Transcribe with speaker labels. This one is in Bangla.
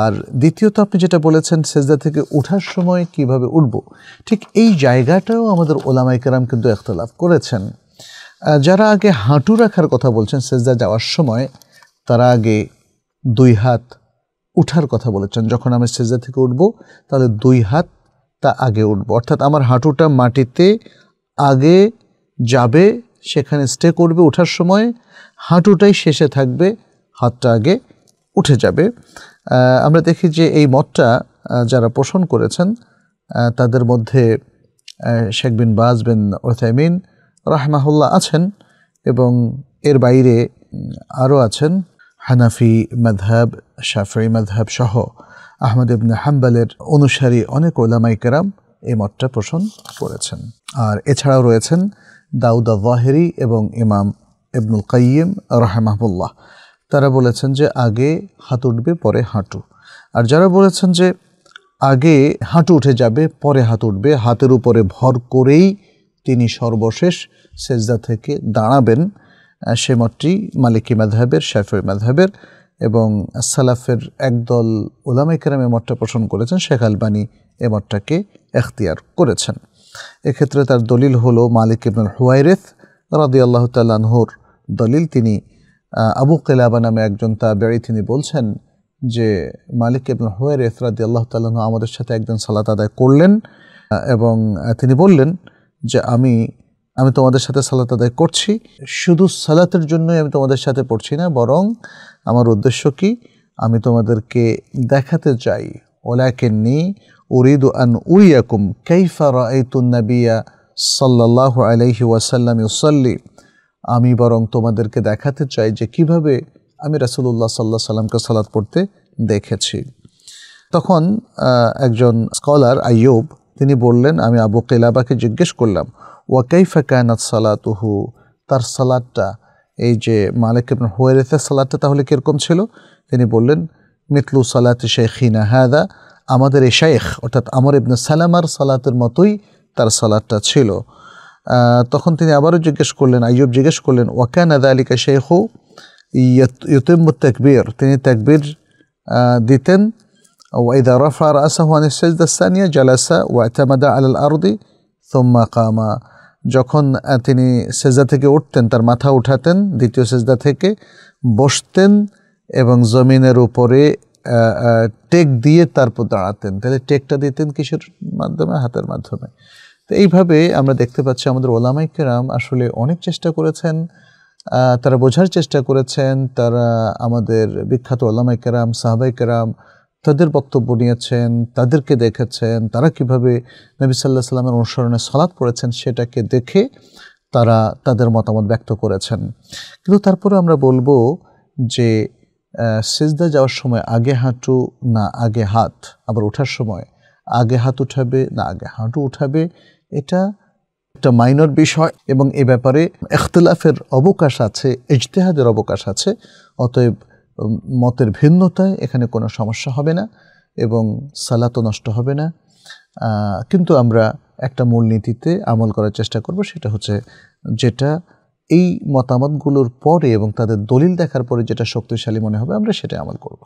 Speaker 1: আর দ্বিতীয়ত আপনি যেটা বলেছেন সেজদা থেকে উঠার সময় কিভাবে উঠব ঠিক এই জায়গাটাও আমাদের ওলামাইকেরাম কিন্তু একতলাভ করেছেন যারা আগে হাঁটু রাখার কথা বলছেন সেজদা যাওয়ার সময় তারা আগে দুই হাত উঠার কথা বলেছেন যখন আমি সেজদা থেকে উঠব তাহলে দুই হাত তা আগে উঠব অর্থাৎ আমার হাঁটুটা মাটিতে আগে যাবে সেখানে স্টে করবে ওঠার সময় হাঁটুটাই শেষে থাকবে হাতটা আগে উঠে যাবে আমরা দেখি যে এই মতটা যারা পোষণ করেছেন তাদের মধ্যে শেখ বিন বাজ বিন ওথাইমিন রাহমাহুল্লাহ আছেন এবং এর বাইরে আরও আছেন হানাফি মাধহাব শাফি মাধহাব সহ আহমদ ইবনে হাম্বালের অনুসারী অনেক ওলামাই কেরাম এই মতটা পোষণ করেছেন আর এছাড়াও রয়েছেন দাউদা ওয়াহেরি এবং ইমাম ইবনুল কাইম রহমাহুল্লাহ তারা বলেছেন যে আগে হাত উঠবে পরে হাঁটু আর যারা বলেছেন যে আগে হাঁটু উঠে যাবে পরে হাত উঠবে হাতের উপরে ভর করেই তিনি সর্বশেষ সেজদা থেকে দাঁড়াবেন সে মতটি মালিকি মাধাবের শাফি মাধাবের এবং সালাফের একদল ওলামা কেরামে মতটা পোষণ করেছেন শেখ আলবাণী এ মতটাকে এখতিয়ার করেছেন এক্ষেত্রে তার দলিল হলো মালিক ইবনুল হুয়াইরেফ রাদি আল্লাহ তাল্লাহর দলিল তিনি আবু কেলাবা নামে একজন তাবেড়ি তিনি বলছেন যে মালিক এবং হোয়ের এফরাদি আল্লাহ তাল্লাহ আমাদের সাথে একজন সালাত আদায় করলেন এবং তিনি বললেন যে আমি আমি তোমাদের সাথে সালাত আদায় করছি শুধু সালাতের জন্যই আমি তোমাদের সাথে পড়ছি না বরং আমার উদ্দেশ্য কি আমি তোমাদেরকে দেখাতে চাই ওলাকেননি উরিদু আন উরিয়াকুম কাইফা রাআইতুন নাবিয়া সাল্লাল্লাহু আলাইহি ওয়াসাল্লাম ইউসাল্লি আমি বরং তোমাদেরকে দেখাতে চাই যে কিভাবে আমি রাসুলুল্লাহ সাল্লাহ সাল্লামকে সালাদ পড়তে দেখেছি তখন একজন স্কলার আইয়ুব তিনি বললেন আমি আবু কেলাবাকে জিজ্ঞেস করলাম ওয়াকাইফা কায়নাত সালাতুহু তার সালাদটা এই যে মালিক ইবন সালাদটা তাহলে কীরকম ছিল তিনি বললেন মিতলু সালাতি শেখিনা হাদা আমাদের এ শেখ অর্থাৎ আমর ইবনে সালামার সালাতের মতোই তার সালাদটা ছিল তখন তিনি আবারও জিজ্ঞেস করলেন আইয়ুব জিজ্ঞেস করলেন ওয়াকান আদা আলিকা শেখ ইয়তিম্ব তেকবির তিনি তেকবির দিতেন ওয়াইদা রফা হুয়ানি সানিয়া জালাসা ওয়াতামাদা আল আরদি সোম্মা কামা যখন তিনি সেজদা থেকে উঠতেন তার মাথা উঠাতেন দ্বিতীয় সেজদা থেকে বসতেন এবং জমিনের উপরে টেক দিয়ে তারপর দাঁড়াতেন তাহলে টেকটা দিতেন কিসের মাধ্যমে হাতের মাধ্যমে তো এইভাবে আমরা দেখতে পাচ্ছি আমাদের ওলামাইকেরাম আসলে অনেক চেষ্টা করেছেন তারা বোঝার চেষ্টা করেছেন তারা আমাদের বিখ্যাত ওলামাইকেরাম সাহাবাইকেরাম তাদের বক্তব্য নিয়েছেন তাদেরকে দেখেছেন তারা কিভাবে নবী সাল্লাহ সাল্লামের অনুসরণে সলাৎ পড়েছেন সেটাকে দেখে তারা তাদের মতামত ব্যক্ত করেছেন কিন্তু তারপরে আমরা বলবো যে সেজদা যাওয়ার সময় আগে হাঁটু না আগে হাত আবার ওঠার সময় আগে হাত উঠাবে না আগে হাঁটু উঠাবে এটা একটা মাইনর বিষয় এবং এ ব্যাপারে এখতলাফের অবকাশ আছে ইজতেহাদের অবকাশ আছে অতএব মতের ভিন্নতায় এখানে কোনো সমস্যা হবে না এবং সালাতও নষ্ট হবে না কিন্তু আমরা একটা মূলনীতিতে আমল করার চেষ্টা করব সেটা হচ্ছে যেটা এই মতামতগুলোর পরে এবং তাদের দলিল দেখার পরে যেটা শক্তিশালী মনে হবে আমরা সেটা আমল করব